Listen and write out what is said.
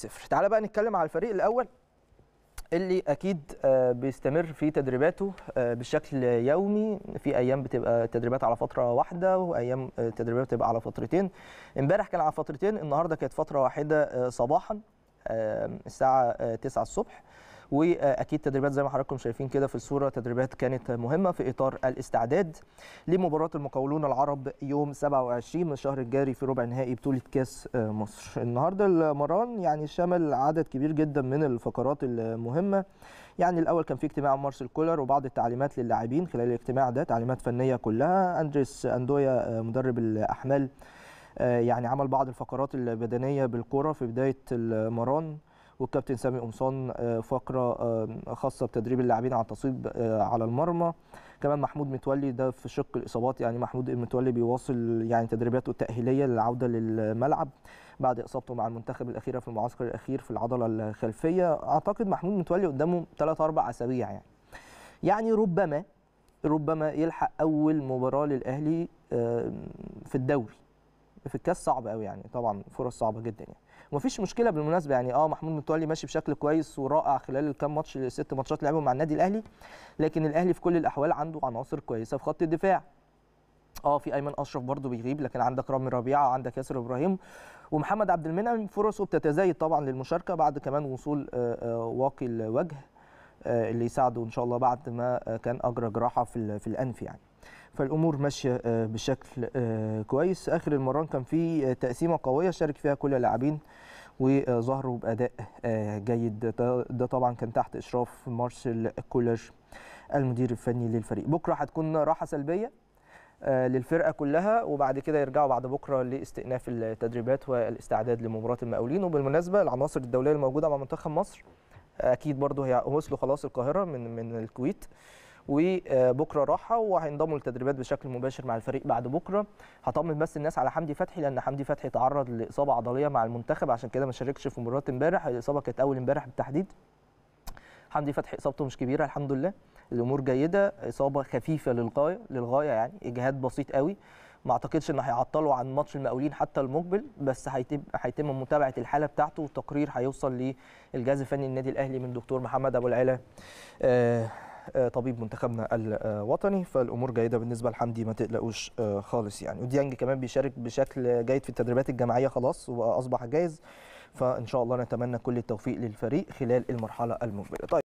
صفر تعال بقى نتكلم على الفريق الاول اللي اكيد آه، بيستمر في تدريباته آه، بشكل يومي في ايام بتبقى تدريبات على فتره واحده وايام آه، تدريبات بتبقى على فترتين امبارح كان على فترتين النهارده كانت فتره واحده صباحا الساعه 9 الصبح واكيد تدريبات زي ما حضراتكم شايفين كده في الصوره تدريبات كانت مهمه في اطار الاستعداد لمباراه المقاولون العرب يوم 27 من الشهر الجاري في ربع نهائي بطوله كاس مصر النهارده المران يعني شمل عدد كبير جدا من الفقرات المهمه يعني الاول كان في اجتماع مارسيل كولر وبعض التعليمات للاعبين خلال الاجتماع ده تعليمات فنيه كلها اندريس اندويا مدرب الاحمال آه، يعني عمل بعض الفقرات البدنيه بالكره في بدايه المران والكابتن سامي قمصان آه، فقره آه، خاصه بتدريب اللاعبين على التصويب آه، على المرمى كمان محمود متولي ده في شق الاصابات يعني محمود متولي بيواصل يعني تدريباته التاهيليه للعوده للملعب بعد اصابته مع المنتخب الاخيره في المعسكر الاخير في العضله الخلفيه اعتقد محمود متولي قدامه 3 4 اسابيع يعني يعني ربما ربما يلحق اول مباراه للاهلي في الدوري في الكاس صعب قوي يعني طبعا فرص صعبه جدا يعني ومفيش مشكله بالمناسبه يعني اه محمود متولي ماشي بشكل كويس ورائع خلال الكام ماتش الست ماتشات لعبهم مع النادي الاهلي لكن الاهلي في كل الاحوال عنده عناصر كويسه في خط الدفاع اه في ايمن اشرف برضه بيغيب لكن عندك رامي ربيعه وعندك ياسر ابراهيم ومحمد عبد المنعم فرصه بتتزايد طبعا للمشاركه بعد كمان وصول آه، آه، واقي الوجه آه، اللي يساعده ان شاء الله بعد ما كان اجرى جراحه في الانف يعني فالامور ماشيه آه، بشكل آه، كويس اخر المران كان في آه، تقسيمه قويه شارك فيها كل اللاعبين وظهروا باداء جيد ده طبعا كان تحت اشراف مارسيل كولر المدير الفني للفريق بكره هتكون راحه سلبيه للفرقه كلها وبعد كده يرجعوا بعد بكره لاستئناف التدريبات والاستعداد لمباراه المقاولين وبالمناسبه العناصر الدوليه الموجوده مع منتخب مصر اكيد برضه هي وصلوا خلاص القاهره من من الكويت وبكره راحه وهينضموا للتدريبات بشكل مباشر مع الفريق بعد بكره هطمن بس الناس على حمدي فتحي لان حمدي فتحي تعرض لاصابه عضليه مع المنتخب عشان كده ما شاركش في مباراه امبارح الاصابه كانت اول امبارح بالتحديد حمدي فتحي اصابته مش كبيره الحمد لله الامور جيده اصابه خفيفه للغايه للغايه يعني اجهاد بسيط قوي ما اعتقدش ان هيعطلوا عن ماتش المقاولين حتى المقبل بس هيتم هيتم متابعه الحاله بتاعته والتقرير هيوصل للجهاز الفني للنادي الاهلي من دكتور محمد ابو العلا آه آه، طبيب منتخبنا الوطني فالامور جيده بالنسبه لحمدي ما تقلقوش آه، خالص يعني وديانج كمان بيشارك بشكل جيد في التدريبات الجماعيه خلاص واصبح جاهز فان شاء الله نتمنى كل التوفيق للفريق خلال المرحله المقبله طيب